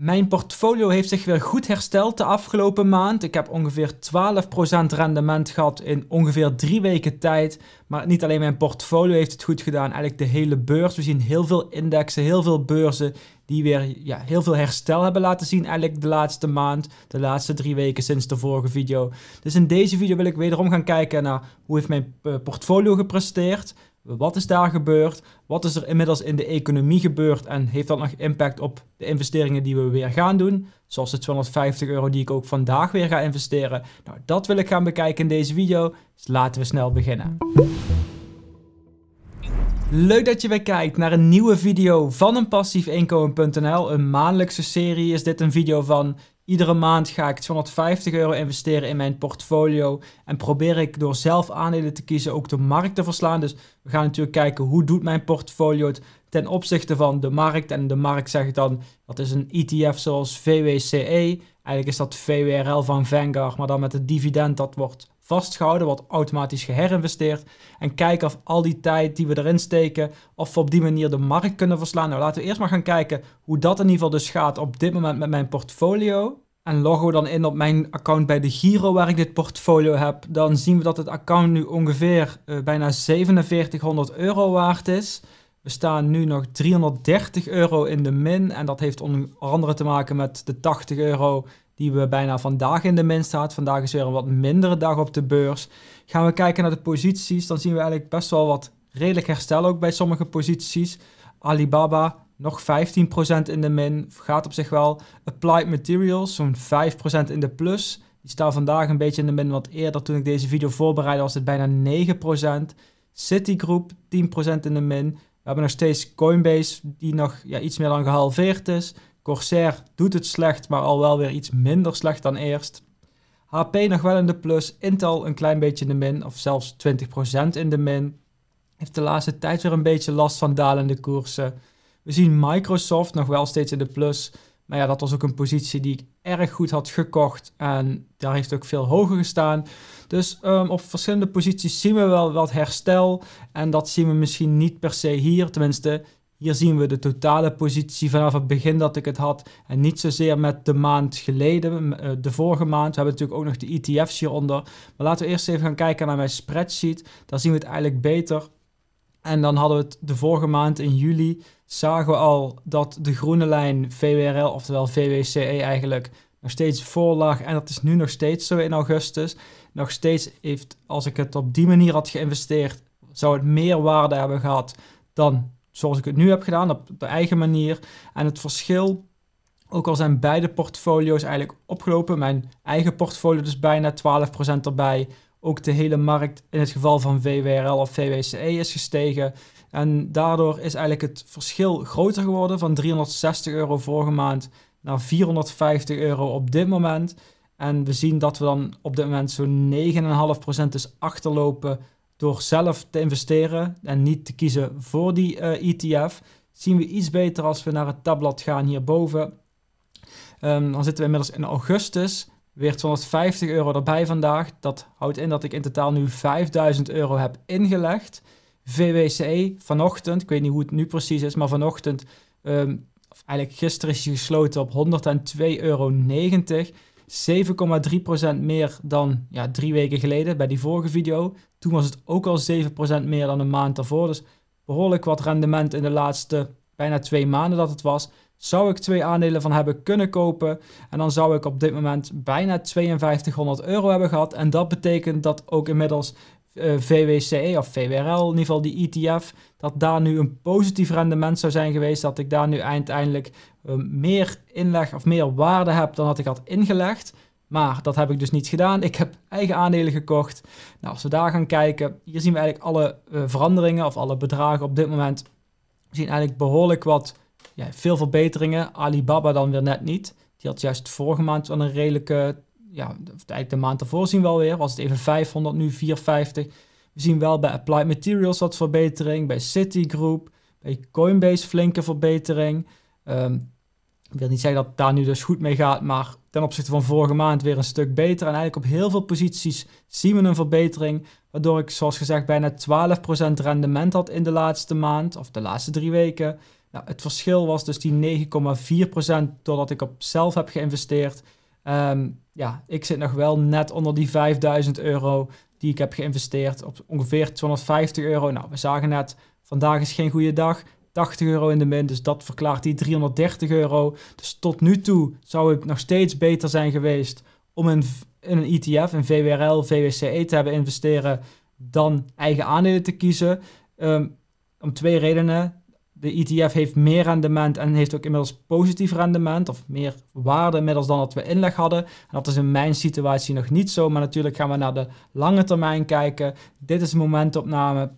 Mijn portfolio heeft zich weer goed hersteld de afgelopen maand. Ik heb ongeveer 12% rendement gehad in ongeveer drie weken tijd. Maar niet alleen mijn portfolio heeft het goed gedaan, eigenlijk de hele beurs. We zien heel veel indexen, heel veel beurzen die weer ja, heel veel herstel hebben laten zien eigenlijk de laatste maand, de laatste drie weken sinds de vorige video. Dus in deze video wil ik wederom gaan kijken naar hoe heeft mijn eh, portfolio gepresteerd. Wat is daar gebeurd? Wat is er inmiddels in de economie gebeurd? En heeft dat nog impact op de investeringen die we weer gaan doen? Zoals de 250 euro die ik ook vandaag weer ga investeren. Nou, dat wil ik gaan bekijken in deze video. Dus laten we snel beginnen. Leuk dat je weer kijkt naar een nieuwe video van een passiefinkomen.nl. Een maandelijkse serie is dit een video van. Iedere maand ga ik 250 euro investeren in mijn portfolio en probeer ik door zelf aandelen te kiezen ook de markt te verslaan. Dus we gaan natuurlijk kijken hoe doet mijn portfolio het ten opzichte van de markt. En de markt zegt dan dat is een ETF zoals VWCE. Eigenlijk is dat VWRL van Vanguard, maar dan met het dividend dat wordt vastgehouden, wordt automatisch geherinvesteerd. En kijken of al die tijd die we erin steken, of we op die manier de markt kunnen verslaan. Nou, laten we eerst maar gaan kijken hoe dat in ieder geval dus gaat op dit moment met mijn portfolio en loggen we dan in op mijn account bij de Giro waar ik dit portfolio heb, dan zien we dat het account nu ongeveer eh, bijna 4700 euro waard is. We staan nu nog 330 euro in de min en dat heeft onder andere te maken met de 80 euro die we bijna vandaag in de min staat. Vandaag is weer een wat mindere dag op de beurs. Gaan we kijken naar de posities, dan zien we eigenlijk best wel wat redelijk herstel ook bij sommige posities. Alibaba nog 15% in de min. Gaat op zich wel. Applied Materials, zo'n 5% in de plus. Die staan vandaag een beetje in de min, want eerder toen ik deze video voorbereidde was het bijna 9%. Citigroup 10% in de min. We hebben nog steeds Coinbase, die nog ja, iets meer dan gehalveerd is. Corsair doet het slecht, maar al wel weer iets minder slecht dan eerst. HP nog wel in de plus, Intel een klein beetje in de min, of zelfs 20% in de min. Heeft de laatste tijd weer een beetje last van dalende koersen. We zien Microsoft nog wel steeds in de plus. Maar ja, dat was ook een positie die ik erg goed had gekocht. En daar heeft ook veel hoger gestaan. Dus ehm, op verschillende posities zien we wel wat herstel. En dat zien we misschien niet per se hier. Tenminste, hier zien we de totale positie vanaf het begin dat ik het had. En niet zozeer met de maand geleden, eh, de vorige maand. We hebben natuurlijk ook nog de ETF's hieronder. Maar laten we eerst even gaan kijken naar mijn spreadsheet. Daar zien we het eigenlijk beter. En dan hadden we het de vorige maand in juli, zagen we al dat de groene lijn VWRL, oftewel VWCE eigenlijk, nog steeds voor lag. En dat is nu nog steeds zo in augustus. Nog steeds heeft, als ik het op die manier had geïnvesteerd, zou het meer waarde hebben gehad dan zoals ik het nu heb gedaan, op de eigen manier. En het verschil, ook al zijn beide portfolio's eigenlijk opgelopen, mijn eigen portfolio dus bijna 12% erbij, ook de hele markt in het geval van VWRL of VWCE is gestegen. En daardoor is eigenlijk het verschil groter geworden van 360 euro vorige maand naar 450 euro op dit moment. En we zien dat we dan op dit moment zo'n 9,5% dus achterlopen door zelf te investeren en niet te kiezen voor die uh, eh, ETF. Zien we iets beter als we naar het tabblad gaan hierboven. Um, dan zitten we inmiddels in augustus weer 250 euro erbij vandaag. Dat houdt in dat ik in totaal nu 5000 euro heb ingelegd. VWCE vanochtend, ik weet niet hoe het nu precies is, maar vanochtend, ehm, of eigenlijk gisteren is hij gesloten op 102,90 euro. 7,3% meer dan ja, drie weken geleden bij die vorige video. Toen was het ook al 7% meer dan een maand daarvoor. Dus behoorlijk wat rendement in de laatste bijna twee maanden dat het was zou ik twee aandelen van hebben kunnen kopen. En dan zou ik op dit moment bijna 5200 euro hebben gehad. En dat betekent dat ook inmiddels uh, eh, VWCE of VWRL, in ieder geval die ETF, dat daar nu een positief rendement zou zijn geweest. Dat ik daar nu uiteindelijk eh, meer inleg of meer waarde heb dan dat ik had ingelegd. Maar dat heb ik dus niet gedaan. Ik heb eigen aandelen gekocht. Nou, als we daar gaan kijken, hier zien we eigenlijk alle eh, veranderingen of alle bedragen op dit moment. zien eigenlijk behoorlijk wat ja, veel verbeteringen. Alibaba dan weer net niet. Die had juist vorige maand wel een redelijke, ja, eigenlijk de maand ervoor zien we wel weer. Was het even 500, nu 450. We zien wel bij Applied Materials wat verbetering, bij Citigroup, bij Coinbase flinke verbetering. Um, ik wil niet zeggen dat het daar nu dus goed mee gaat, maar ten opzichte van vorige maand weer een stuk beter. En eigenlijk op heel veel posities zien we een verbetering, waardoor ik zoals gezegd bijna 12% rendement had in de laatste maand of de laatste drie weken. Nou, het verschil was dus die 9,4% doordat ik op zelf heb geïnvesteerd. Ehm, ja, ik zit nog wel net onder die 5000 euro die ik heb geïnvesteerd op ongeveer 250 euro. Nou, we zagen net, vandaag is geen goede dag. 80 euro in de min, dus dat verklaart die 330 euro. Dus tot nu toe zou het nog steeds beter zijn geweest om in, een ETF, een VWRL, VWCE te hebben investeren dan eigen aandelen te kiezen. Ehm, om twee redenen de ETF heeft meer rendement en heeft ook inmiddels positief rendement of meer waarde inmiddels dan dat we inleg hadden. En dat is in mijn situatie nog niet zo, maar natuurlijk gaan we naar de lange termijn kijken. Dit is een momentopname.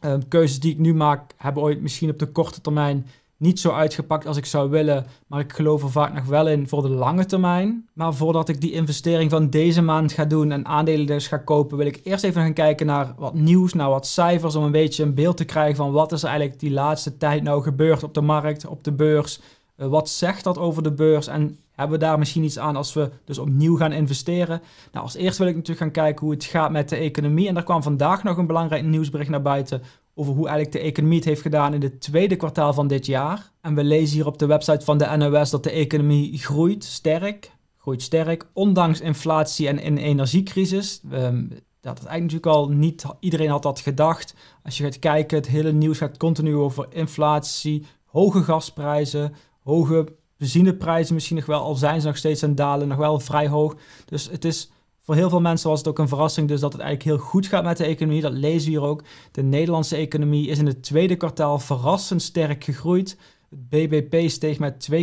Ehm, keuzes die ik nu maak hebben ooit misschien op de korte termijn niet zo uitgepakt als ik zou willen. Maar ik geloof er vaak nog wel in voor de lange termijn. Maar voordat ik die investering van deze maand ga doen en aandelen dus ga kopen, wil ik eerst even gaan kijken naar wat nieuws, naar wat cijfers. Om een beetje een beeld te krijgen van wat is eigenlijk die laatste tijd nou gebeurd op de markt, op de beurs. Eh, wat zegt dat over de beurs en hebben we daar misschien iets aan als we dus opnieuw gaan investeren? Nou, als eerst wil ik natuurlijk gaan kijken hoe het gaat met de economie. En daar kwam vandaag nog een belangrijk nieuwsbericht naar buiten over hoe eigenlijk de economie het heeft gedaan in het tweede kwartaal van dit jaar. En we lezen hier op de website van de NOS dat de economie groeit sterk, groeit sterk, ondanks inflatie en een energiecrisis. Um, dat is eigenlijk natuurlijk al niet iedereen had dat gedacht. Als je gaat kijken, het hele nieuws gaat continu over inflatie, hoge gasprijzen, hoge benzineprijzen misschien nog wel, al zijn ze nog steeds aan dalen, nog wel vrij hoog. Dus het is voor heel veel mensen was het ook een verrassing dus dat het eigenlijk heel goed gaat met de economie. Dat lezen we hier ook. De Nederlandse economie is in het tweede kwartaal verrassend sterk gegroeid. Het BBP steeg met 2,6%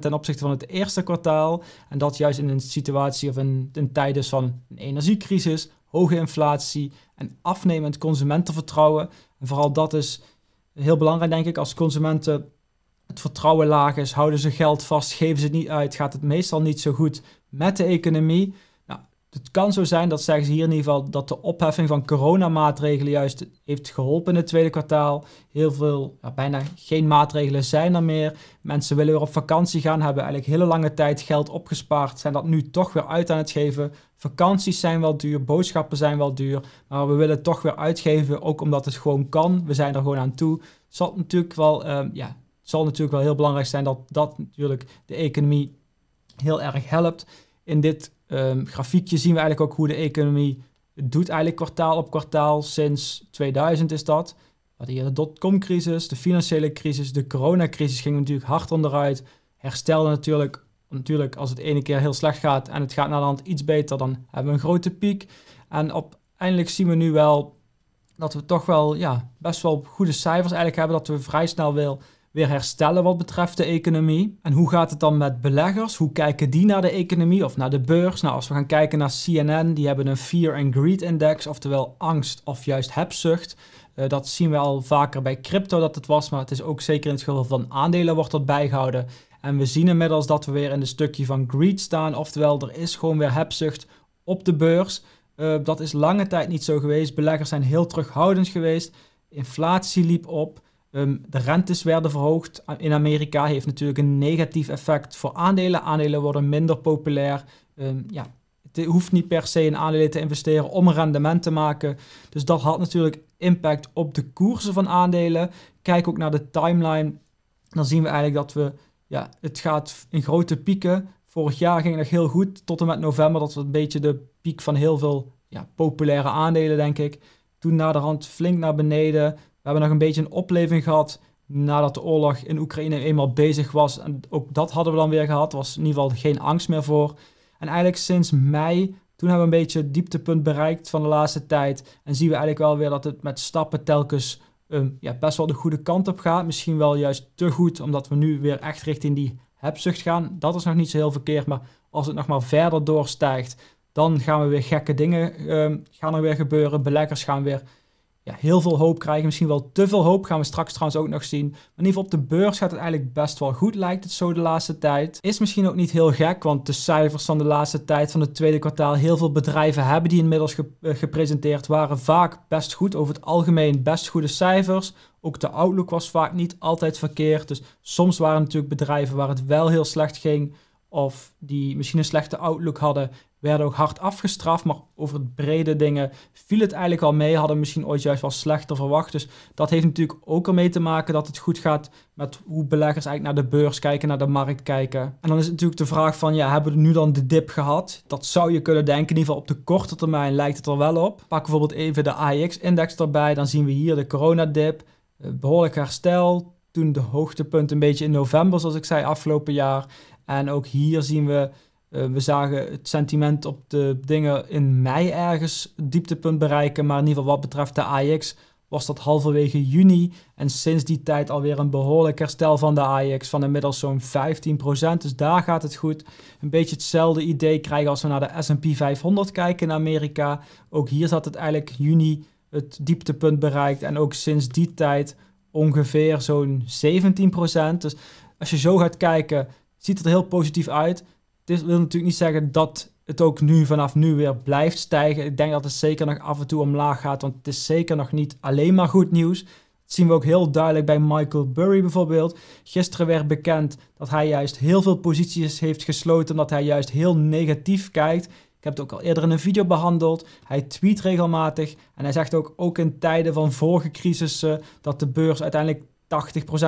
ten opzichte van het eerste kwartaal. En dat juist in een situatie of in, in tijd van een energiecrisis, hoge inflatie en afnemend consumentenvertrouwen. En vooral dat is heel belangrijk, denk ik, als consumenten het vertrouwen laag is, houden ze geld vast, geven ze het niet uit, gaat het meestal niet zo goed met de economie het kan zo zijn, dat zeggen ze hier in ieder geval, dat de opheffing van coronamaatregelen juist heeft geholpen in het tweede kwartaal. Heel veel, ja, bijna geen maatregelen zijn er meer. Mensen willen weer op vakantie gaan, hebben eigenlijk hele lange tijd geld opgespaard, zijn dat nu toch weer uit aan het geven. Vakanties zijn wel duur, boodschappen zijn wel duur, maar we willen toch weer uitgeven, ook omdat het gewoon kan. We zijn er gewoon aan toe. Zal natuurlijk wel, ehm, ja, zal natuurlijk wel heel belangrijk zijn dat dat natuurlijk de economie heel erg helpt. In dit Ehm, grafiekje zien we eigenlijk ook hoe de economie doet eigenlijk kwartaal op kwartaal. Sinds 2000 is dat. Wat hier de dotcom-crisis, de financiële crisis, de coronacrisis ging natuurlijk hard onderuit. Herstelde natuurlijk, natuurlijk als het ene keer heel slecht gaat en het gaat naar de hand iets beter, dan hebben we een grote piek. En op, eindelijk zien we nu wel dat we toch wel ja, best wel goede cijfers eigenlijk hebben. Dat we vrij snel weer weer herstellen wat betreft de economie. En hoe gaat het dan met beleggers? Hoe kijken die naar de economie of naar de beurs? Nou, als we gaan kijken naar CNN, die hebben een Fear and Greed Index, oftewel angst of juist hebzucht. Eh, dat zien we al vaker bij crypto dat het was, maar het is ook zeker in het geval van aandelen wordt dat bijgehouden. En we zien inmiddels dat we weer in een stukje van greed staan, oftewel er is gewoon weer hebzucht op de beurs. Eh, dat is lange tijd niet zo geweest. Beleggers zijn heel terughoudend geweest. Inflatie liep op. Ehm, de rentes werden verhoogd in Amerika, heeft natuurlijk een negatief effect voor aandelen. Aandelen worden minder populair. Ehm, ja, het hoeft niet per se in aandelen te investeren om een rendement te maken. Dus dat had natuurlijk impact op de koersen van aandelen. Kijk ook naar de timeline. Dan zien we eigenlijk dat we, ja, het gaat in grote pieken. Vorig jaar ging het heel goed, tot en met november. Dat was een beetje de piek van heel veel ja, populaire aandelen, denk ik. Toen naderhand flink naar beneden we hebben nog een beetje een opleving gehad nadat de oorlog in Oekraïne eenmaal bezig was. En ook dat hadden we dan weer gehad. Er was in ieder geval geen angst meer voor. En eigenlijk sinds mei, toen hebben we een beetje het dieptepunt bereikt van de laatste tijd. En zien we eigenlijk wel weer dat het met stappen telkens ehm, ja, best wel de goede kant op gaat. Misschien wel juist te goed, omdat we nu weer echt richting die hebzucht gaan. Dat is nog niet zo heel verkeerd, maar als het nog maar verder doorstijgt, dan gaan we weer gekke dingen ehm, gaan er weer gebeuren. Beleggers gaan weer ja, heel veel hoop krijgen. Misschien wel te veel hoop gaan we straks trouwens ook nog zien. Maar in ieder geval op de beurs gaat het eigenlijk best wel goed, lijkt het zo de laatste tijd. Is misschien ook niet heel gek, want de cijfers van de laatste tijd van het tweede kwartaal, heel veel bedrijven hebben die inmiddels eh, gepresenteerd, waren vaak best goed. Over het algemeen best goede cijfers. Ook de outlook was vaak niet altijd verkeerd. Dus soms waren natuurlijk bedrijven waar het wel heel slecht ging of die misschien een slechte outlook hadden werden ook hard afgestraft. Maar over het brede dingen viel het eigenlijk al mee. Hadden misschien ooit juist wel slechter verwacht. Dus dat heeft natuurlijk ook ermee te maken dat het goed gaat met hoe beleggers eigenlijk naar de beurs kijken, naar de markt kijken. En dan is natuurlijk de vraag van, ja, hebben we nu dan de dip gehad? Dat zou je kunnen denken. In ieder geval op de korte termijn lijkt het er wel op. Pak bijvoorbeeld even de AIX-index erbij. Dan zien we hier de coronadip. Eh, behoorlijk herstel. Toen de hoogtepunt een beetje in november, zoals ik zei, afgelopen jaar. En ook hier zien we eh, we zagen het sentiment op de dingen in mei ergens dieptepunt bereiken. Maar in ieder geval wat betreft de Ajax was dat halverwege juni. En sinds die tijd alweer een behoorlijk herstel van de Ajax van inmiddels zo'n 15%. Dus daar gaat het goed. Een beetje hetzelfde idee krijgen als we naar de S&P 500 kijken in Amerika. Ook hier zat het eigenlijk juni het dieptepunt bereikt. En ook sinds die tijd ongeveer zo'n 17%. Dus als je zo gaat kijken, ziet het er heel positief uit. Dit dus wil natuurlijk niet zeggen dat het ook nu vanaf nu weer blijft stijgen. Ik denk dat het zeker nog af en toe omlaag gaat, want het is zeker nog niet alleen maar goed nieuws. Dat zien we ook heel duidelijk bij Michael Burry bijvoorbeeld. Gisteren werd bekend dat hij juist heel veel posities heeft gesloten, omdat hij juist heel negatief kijkt. Ik heb het ook al eerder in een video behandeld. Hij tweet regelmatig en hij zegt ook, ook in tijden van vorige crisissen, dat de beurs uiteindelijk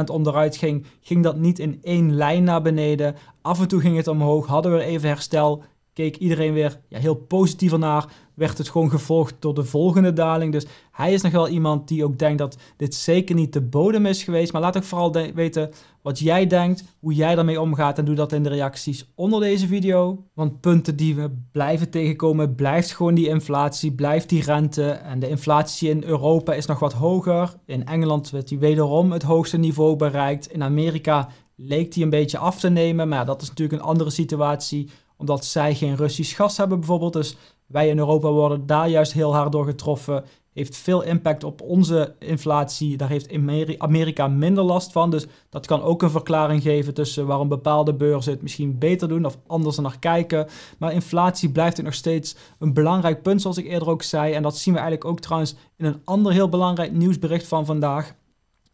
80% onderuit ging, ging dat niet in één lijn naar beneden. Af en toe ging het omhoog, hadden we even herstel, keek iedereen weer ja, heel positief naar. Werd het gewoon gevolgd door de volgende daling. Dus hij is nog wel iemand die ook denkt dat dit zeker niet de bodem is geweest. Maar laat ook vooral weten wat jij denkt, hoe jij daarmee omgaat. En doe dat in de reacties onder deze video. Want punten die we blijven tegenkomen, blijft gewoon die inflatie, blijft die rente. En de inflatie in Europa is nog wat hoger. In Engeland werd die wederom het hoogste niveau bereikt. In Amerika leek die een beetje af te nemen. Maar dat is natuurlijk een andere situatie omdat zij geen Russisch gas hebben bijvoorbeeld. Dus wij in Europa worden daar juist heel hard door getroffen. Heeft veel impact op onze inflatie. Daar heeft Amerika minder last van. Dus dat kan ook een verklaring geven tussen waarom bepaalde beurzen het misschien beter doen of anders naar kijken. Maar inflatie blijft nog steeds een belangrijk punt, zoals ik eerder ook zei. En dat zien we eigenlijk ook trouwens in een ander heel belangrijk nieuwsbericht van vandaag.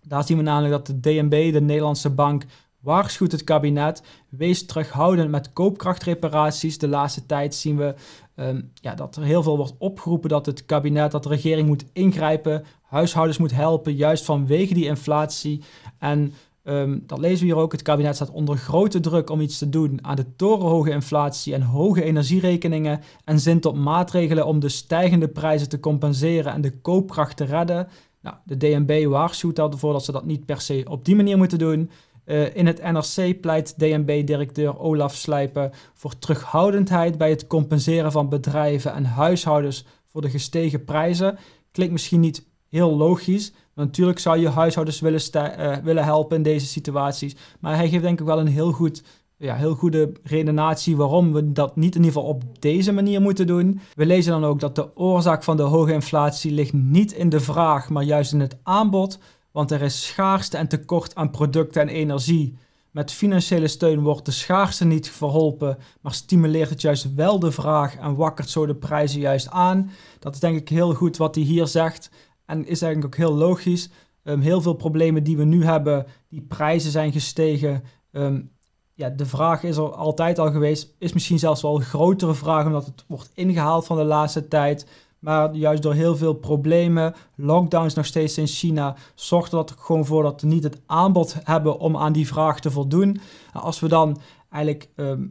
Daar zien we namelijk dat de DNB, de Nederlandse bank, waarschuwt het kabinet. Wees terughoudend met koopkrachtreparaties. De laatste tijd zien we ehm, ja, dat er heel veel wordt opgeroepen dat het kabinet, dat de regering moet ingrijpen, huishoudens moet helpen, juist vanwege die inflatie. En ehm, dat lezen we hier ook. Het kabinet staat onder grote druk om iets te doen aan de torenhoge inflatie en hoge energierekeningen. En zint op maatregelen om de stijgende prijzen te compenseren en de koopkracht te redden. Nou, de DNB waarschuwt ervoor dat ze dat niet per se op die manier moeten doen. Eh, in het NRC pleit DNB-directeur Olaf Slijpen voor terughoudendheid bij het compenseren van bedrijven en huishoudens voor de gestegen prijzen. Klinkt misschien niet heel logisch. Natuurlijk zou je huishoudens willen, eh, willen helpen in deze situaties. Maar hij geeft denk ik wel een heel, goed, ja, heel goede redenatie waarom we dat niet in ieder geval op deze manier moeten doen. We lezen dan ook dat de oorzaak van de hoge inflatie ligt niet in de vraag, maar juist in het aanbod want er is schaarste en tekort aan producten en energie. Met financiële steun wordt de schaarste niet verholpen, maar stimuleert het juist wel de vraag en wakkert zo de prijzen juist aan. Dat is denk ik heel goed wat hij hier zegt en is eigenlijk ook heel logisch. Ehm, heel veel problemen die we nu hebben, die prijzen zijn gestegen. Ehm, ja, de vraag is er altijd al geweest, is misschien zelfs wel een grotere vraag omdat het wordt ingehaald van de laatste tijd. Maar juist door heel veel problemen, lockdowns nog steeds in China, zorgt dat gewoon voor dat we niet het aanbod hebben om aan die vraag te voldoen. Nou, als we dan eigenlijk ehm,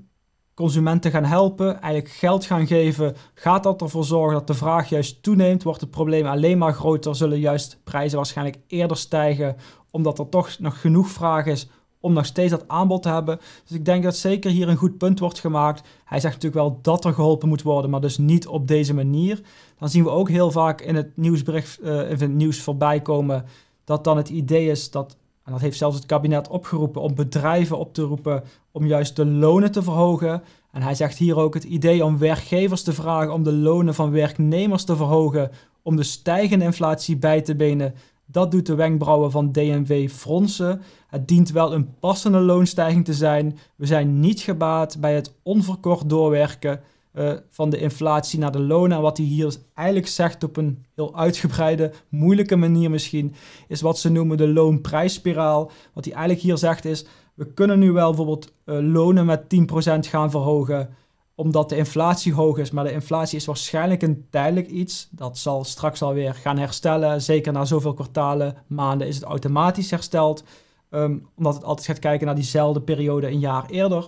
consumenten gaan helpen, eigenlijk geld gaan geven, gaat dat ervoor zorgen dat de vraag juist toeneemt? Wordt het probleem alleen maar groter? Zullen juist prijzen waarschijnlijk eerder stijgen, omdat er toch nog genoeg vraag is om nog steeds dat aanbod te hebben. Dus ik denk dat zeker hier een goed punt wordt gemaakt. Hij zegt natuurlijk wel dat er geholpen moet worden, maar dus niet op deze manier. Dan zien we ook heel vaak in het nieuwsbericht, eh, in het nieuws voorbij komen dat dan het idee is dat, en dat heeft zelfs het kabinet opgeroepen, om bedrijven op te roepen om juist de lonen te verhogen. En hij zegt hier ook het idee om werkgevers te vragen om de lonen van werknemers te verhogen om de stijgende inflatie bij te benen. Dat doet de wenkbrauwen van DNW fronsen. Het dient wel een passende loonstijging te zijn. We zijn niet gebaat bij het onverkort doorwerken eh, van de inflatie naar de lonen. En wat hij hier eigenlijk zegt op een heel uitgebreide, moeilijke manier misschien, is wat ze noemen de loonprijsspiraal. Wat hij eigenlijk hier zegt is, we kunnen nu wel bijvoorbeeld eh, lonen met 10% gaan verhogen omdat de inflatie hoog is. Maar de inflatie is waarschijnlijk een tijdelijk iets. Dat zal straks alweer gaan herstellen. Zeker na zoveel kwartalen, maanden is het automatisch hersteld. Ehm, omdat het altijd gaat kijken naar diezelfde periode een jaar eerder.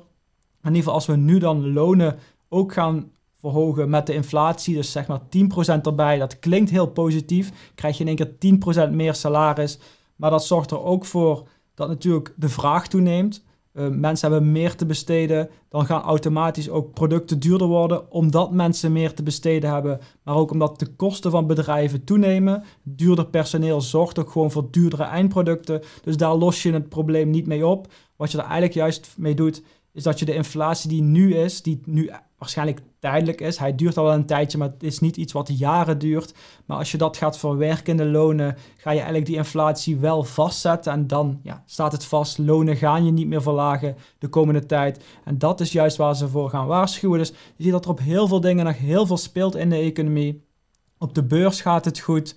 In ieder geval als we nu dan lonen ook gaan verhogen met de inflatie, dus zeg maar 10% erbij, dat klinkt heel positief. Krijg je in één keer 10% meer salaris. Maar dat zorgt er ook voor dat natuurlijk de vraag toeneemt. Eh, mensen hebben meer te besteden, dan gaan automatisch ook producten duurder worden, omdat mensen meer te besteden hebben, maar ook omdat de kosten van bedrijven toenemen. Duurder personeel zorgt ook gewoon voor duurdere eindproducten, dus daar los je het probleem niet mee op. Wat je er eigenlijk juist mee doet, is dat je de inflatie die nu is, die nu waarschijnlijk tijdelijk is, hij duurt al wel een tijdje, maar het is niet iets wat jaren duurt. Maar als je dat gaat verwerken in de lonen, ga je eigenlijk die inflatie wel vastzetten en dan ja, staat het vast. Lonen gaan je niet meer verlagen de komende tijd. En dat is juist waar ze voor gaan waarschuwen. Dus je ziet dat er op heel veel dingen nog heel veel speelt in de economie. Op de beurs gaat het goed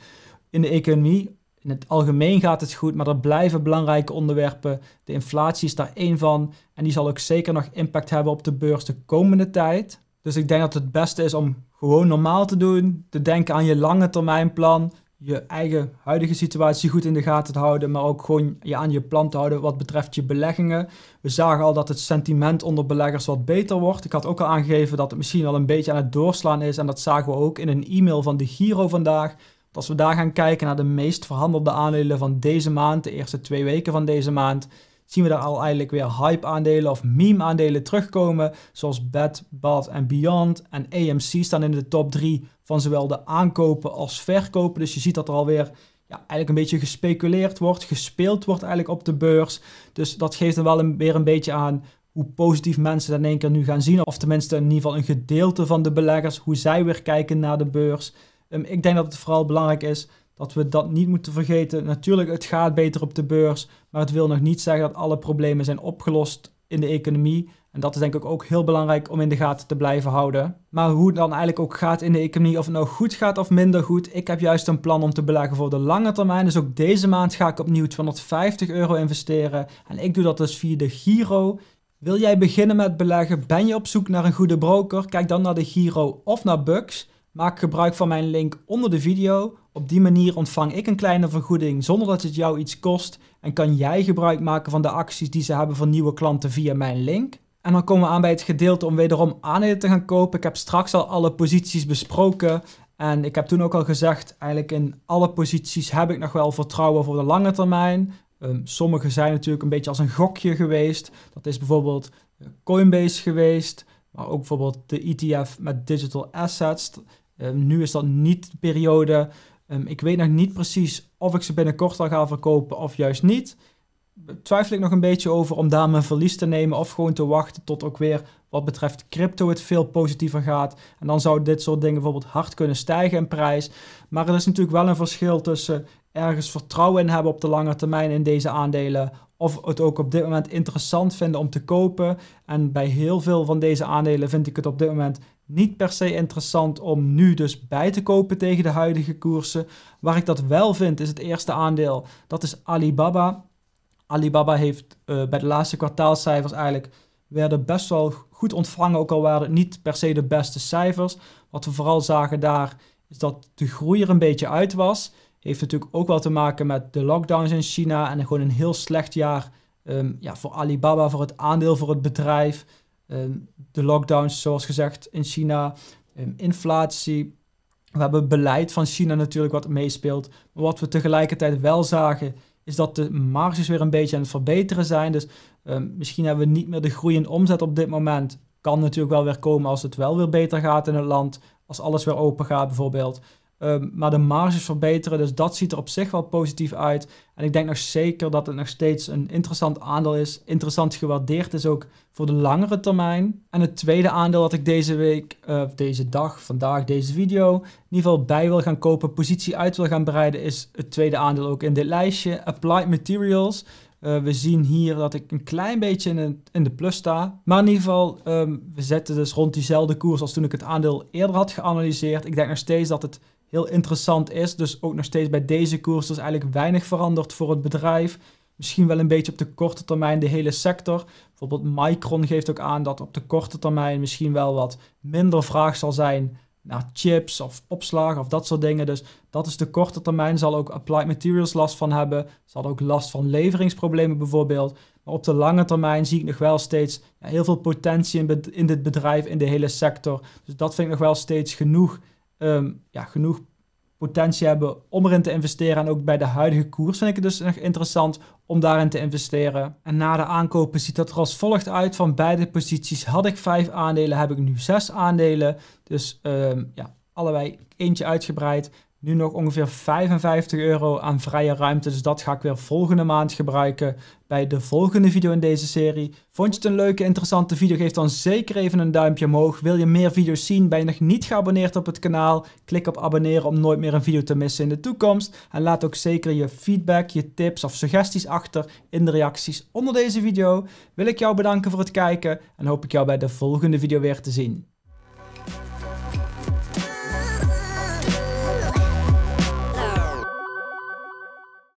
in de economie in het algemeen gaat het goed, maar er blijven belangrijke onderwerpen. De inflatie is daar één van en die zal ook zeker nog impact hebben op de beurs de komende tijd. Dus ik denk dat het beste is om gewoon normaal te doen, te denken aan je lange termijn plan, je eigen huidige situatie goed in de gaten te houden, maar ook gewoon je aan je plan te houden wat betreft je beleggingen. We zagen al dat het sentiment onder beleggers wat beter wordt. Ik had ook al aangegeven dat het misschien al een beetje aan het doorslaan is en dat zagen we ook in een e-mail van de Giro vandaag als we daar gaan kijken naar de meest verhandelde aandelen van deze maand, de eerste twee weken van deze maand, zien we daar al eigenlijk weer hype-aandelen of meme-aandelen terugkomen, zoals Bed, Bath Beyond en AMC staan in de top 3 van zowel de aankopen als verkopen. Dus je ziet dat er alweer ja, eigenlijk een beetje gespeculeerd wordt, gespeeld wordt eigenlijk op de beurs. Dus dat geeft er wel weer een beetje aan hoe positief mensen dat in één keer nu gaan zien, of tenminste in ieder geval een gedeelte van de beleggers, hoe zij weer kijken naar de beurs. Ehm, ik denk dat het vooral belangrijk is dat we dat niet moeten vergeten. Natuurlijk, het gaat beter op de beurs, maar het wil nog niet zeggen dat alle problemen zijn opgelost in de economie. En dat is denk ik ook heel belangrijk om in de gaten te blijven houden. Maar hoe het dan eigenlijk ook gaat in de economie, of het nou goed gaat of minder goed, ik heb juist een plan om te beleggen voor de lange termijn. Dus ook deze maand ga ik opnieuw 250 euro investeren. En ik doe dat dus via de Giro. Wil jij beginnen met beleggen? Ben je op zoek naar een goede broker? Kijk dan naar de Giro of naar Bucks. Maak gebruik van mijn link onder de video. Op die manier ontvang ik een kleine vergoeding zonder dat het jou iets kost en kan jij gebruik maken van de acties die ze hebben voor nieuwe klanten via mijn link. En dan komen we aan bij het gedeelte om wederom aandelen te gaan kopen. Ik heb straks al alle posities besproken en ik heb toen ook al gezegd, eigenlijk in alle posities heb ik nog wel vertrouwen voor de lange termijn. Ehm, sommige zijn natuurlijk een beetje als een gokje geweest. Dat is bijvoorbeeld eh, Coinbase geweest, maar ook bijvoorbeeld de ETF met digital assets. Ehm, nu is dat niet de periode. Ehm, ik weet nog niet precies of ik ze binnenkort al ga verkopen of juist niet. Twijfel ik nog een beetje over om daar mijn verlies te nemen of gewoon te wachten tot ook weer wat betreft crypto het veel positiever gaat. En dan zou dit soort dingen bijvoorbeeld hard kunnen stijgen in prijs. Maar er is natuurlijk wel een verschil tussen ergens vertrouwen in hebben op de lange termijn in deze aandelen of het ook op dit moment interessant vinden om te kopen. En bij heel veel van deze aandelen vind ik het op dit moment niet per se interessant om nu dus bij te kopen tegen de huidige koersen. Waar ik dat wel vind is het eerste aandeel, dat is Alibaba. Alibaba heeft eh, bij de laatste kwartaalcijfers eigenlijk werden best wel goed ontvangen, ook al waren het niet per se de beste cijfers. Wat we vooral zagen daar is dat de groei er een beetje uit was. Heeft natuurlijk ook wel te maken met de lockdowns in China en gewoon een heel slecht jaar ehm, ja, voor Alibaba, voor het aandeel, voor het bedrijf. Ehm, de lockdowns, zoals gezegd, in China, ehm, inflatie. We hebben beleid van China natuurlijk wat meespeelt. Maar wat we tegelijkertijd wel zagen, is dat de marges weer een beetje aan het verbeteren zijn. Dus ehm, misschien hebben we niet meer de groeiende omzet op dit moment. Kan natuurlijk wel weer komen als het wel weer beter gaat in het land. Als alles weer open gaat bijvoorbeeld. Ehm, maar de marges verbeteren, dus dat ziet er op zich wel positief uit. En ik denk nog zeker dat het nog steeds een interessant aandeel is. Interessant gewaardeerd is ook voor de langere termijn. En het tweede aandeel dat ik deze week, uh, deze dag, vandaag, deze video, in ieder geval bij wil gaan kopen, positie uit wil gaan breiden, is het tweede aandeel ook in dit lijstje, Applied Materials. Eh, we zien hier dat ik een klein beetje in de, plus sta. Maar in ieder geval, ehm, we zetten dus rond diezelfde koers als toen ik het aandeel eerder had geanalyseerd. Ik denk nog steeds dat het heel interessant is. Dus ook nog steeds bij deze koers is eigenlijk weinig veranderd voor het bedrijf. Misschien wel een beetje op de korte termijn de hele sector. Bijvoorbeeld Micron geeft ook aan dat op de korte termijn misschien wel wat minder vraag zal zijn naar chips of opslag of dat soort dingen. Dus dat is de korte termijn. Zal ook Applied Materials last van hebben. Zal ook last van leveringsproblemen bijvoorbeeld. Maar op de lange termijn zie ik nog wel steeds ja, heel veel potentie in, in dit bedrijf, in de hele sector. Dus dat vind ik nog wel steeds genoeg Ehm, ja, genoeg potentie hebben om erin te investeren. En ook bij de huidige koers vind ik het dus nog interessant om daarin te investeren. En na de aankopen ziet dat er als volgt uit. Van beide posities had ik vijf aandelen, heb ik nu zes aandelen. Dus ehm, ja, allebei eentje uitgebreid nu nog ongeveer 55 euro aan vrije ruimte. Dus dat ga ik weer volgende maand gebruiken bij de volgende video in deze serie. Vond je het een leuke, interessante video? Geef dan zeker even een duimpje omhoog. Wil je meer video's zien? Ben je nog niet geabonneerd op het kanaal? Klik op abonneren om nooit meer een video te missen in de toekomst. En laat ook zeker je feedback, je tips of suggesties achter in de reacties onder deze video. Wil ik jou bedanken voor het kijken en hoop ik jou bij de volgende video weer te zien.